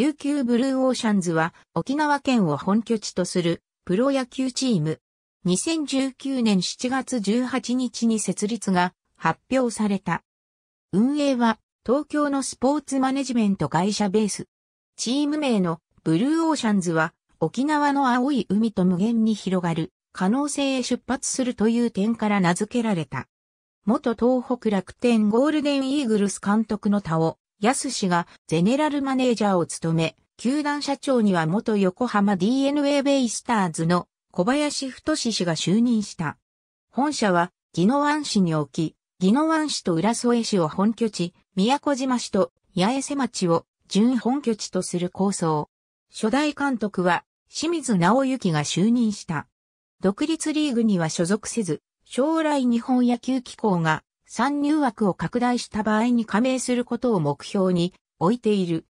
琉球ブルーオーシャンズは沖縄県を本拠地とするプロ野球チーム。2019年7月18日に設立が発表された。運営は東京のスポーツマネジメント会社ベース。チーム名のブルーオーシャンズは沖縄の青い海と無限に広がる可能性へ出発するという点から名付けられた。元東北楽天ゴールデンイーグルス監督の田尾安氏がゼネラルマネージャーを務め、球団社長には元横浜 DNA ベイスターズの小林太氏が就任した。本社は、宜野湾市に置き、宜野湾市と浦添市を本拠地、宮古島市と八重瀬町を準本拠地とする構想。初代監督は、清水直之が就任した。独立リーグには所属せず、将来日本野球機構が参入枠を拡大した場合に加盟することを目標に置いている。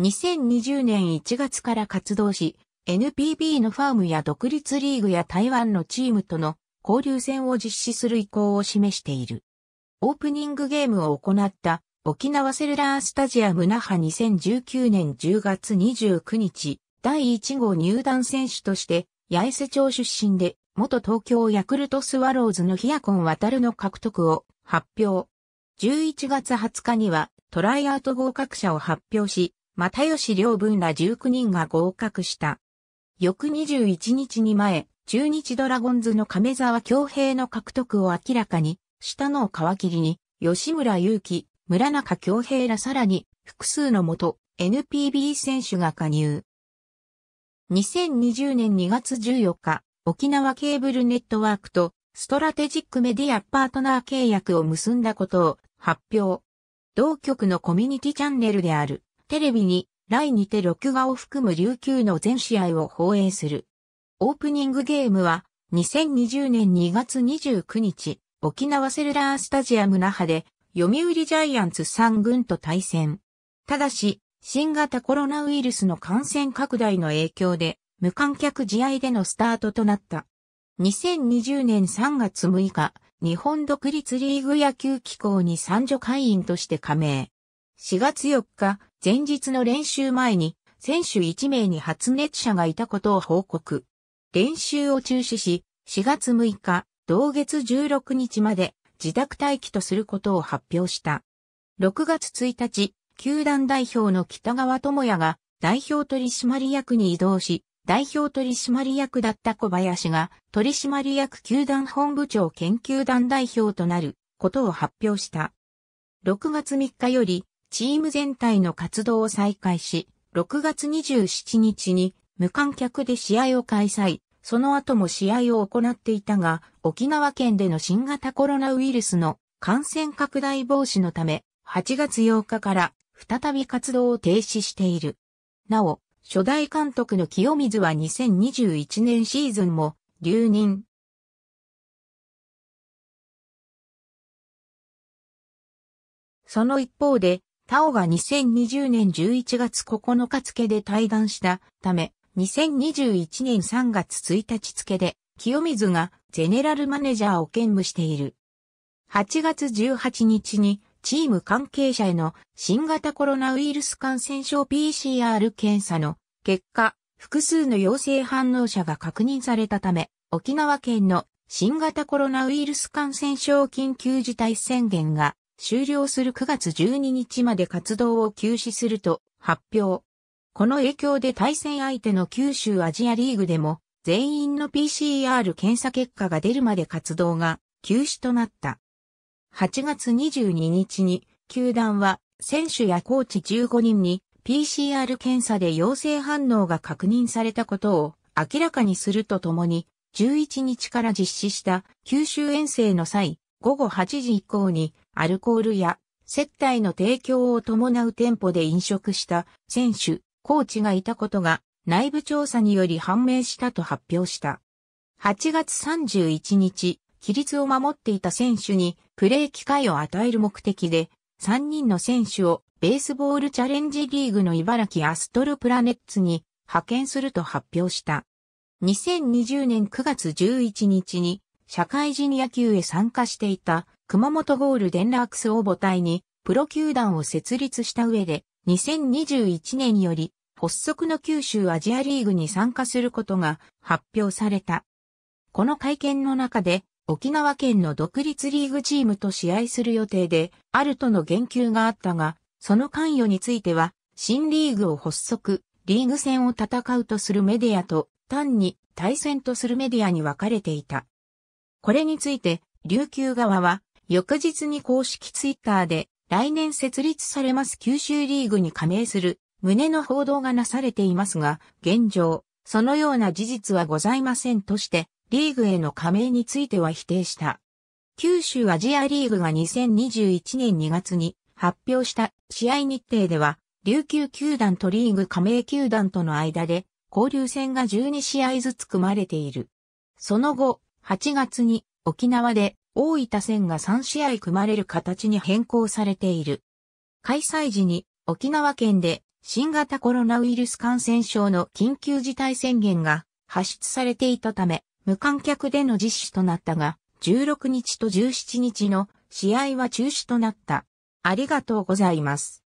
2020年1月から活動し、NPB のファームや独立リーグや台湾のチームとの交流戦を実施する意向を示している。オープニングゲームを行った沖縄セルラースタジアム那覇2019年10月29日第1号入団選手として八重瀬町出身で元東京ヤクルトスワローズのヒアコン渡るの獲得を発表。11月20日にはトライアウト合格者を発表し、又吉良文ら19人が合格した。翌21日に前、中日ドラゴンズの亀沢京平の獲得を明らかに下の皮切りに、吉村祐希、村中京平らさらに複数の元 NPB 選手が加入。2020年2月14日、沖縄ケーブルネットワークとストラテジックメディアパートナー契約を結んだことを発表。同局のコミュニティチャンネルであるテレビに来にて録画を含む琉球の全試合を放映する。オープニングゲームは2020年2月29日沖縄セルラースタジアム那覇で読売ジャイアンツ3軍と対戦。ただし、新型コロナウイルスの感染拡大の影響で無観客試合でのスタートとなった。2020年3月6日、日本独立リーグ野球機構に参助会員として加盟。4月4日、前日の練習前に、選手1名に発熱者がいたことを報告。練習を中止し、4月6日、同月16日まで自宅待機とすることを発表した。6月1日、球団代表の北川智也が代表取締役に移動し、代表取締役だった小林が取締役球団本部長研究団代表となることを発表した。6月3日よりチーム全体の活動を再開し、6月27日に無観客で試合を開催、その後も試合を行っていたが、沖縄県での新型コロナウイルスの感染拡大防止のため、8月8日から再び活動を停止している。なお、初代監督の清水は2021年シーズンも留任。その一方で、タオが2020年11月9日付で退団したため、2021年3月1日付で、清水がゼネラルマネージャーを兼務している。8月18日にチーム関係者への新型コロナウイルス感染症 PCR 検査の結果、複数の陽性反応者が確認されたため、沖縄県の新型コロナウイルス感染症緊急事態宣言が終了する9月12日まで活動を休止すると発表。この影響で対戦相手の九州アジアリーグでも全員の PCR 検査結果が出るまで活動が休止となった。8月22日に、球団は、選手やコーチ15人に PCR 検査で陽性反応が確認されたことを明らかにするとともに、11日から実施した九州遠征の際、午後8時以降にアルコールや接待の提供を伴う店舗で飲食した選手、コーチがいたことが内部調査により判明したと発表した。8月31日、規律を守っていた選手にプレー機会を与える目的で、3人の選手をベースボールチャレンジリーグの茨城アストルプラネッツに派遣すると発表した。2020年9月11日に社会人野球へ参加していた熊本ゴールデンラークスを母体にプロ球団を設立した上で2021年より発足の九州アジアリーグに参加することが発表された。この会見の中で沖縄県の独立リーグチームと試合する予定で、あるとの言及があったが、その関与については、新リーグを発足、リーグ戦を戦うとするメディアと、単に対戦とするメディアに分かれていた。これについて、琉球側は、翌日に公式ツイッターで、来年設立されます九州リーグに加盟する、旨の報道がなされていますが、現状、そのような事実はございませんとして、リーグへの加盟については否定した。九州アジアリーグが2021年2月に発表した試合日程では、琉球球団とリーグ加盟球団との間で交流戦が12試合ずつ組まれている。その後、8月に沖縄で大分戦が3試合組まれる形に変更されている。開催時に沖縄県で新型コロナウイルス感染症の緊急事態宣言が発出されていたため、無観客での実施となったが、16日と17日の試合は中止となった。ありがとうございます。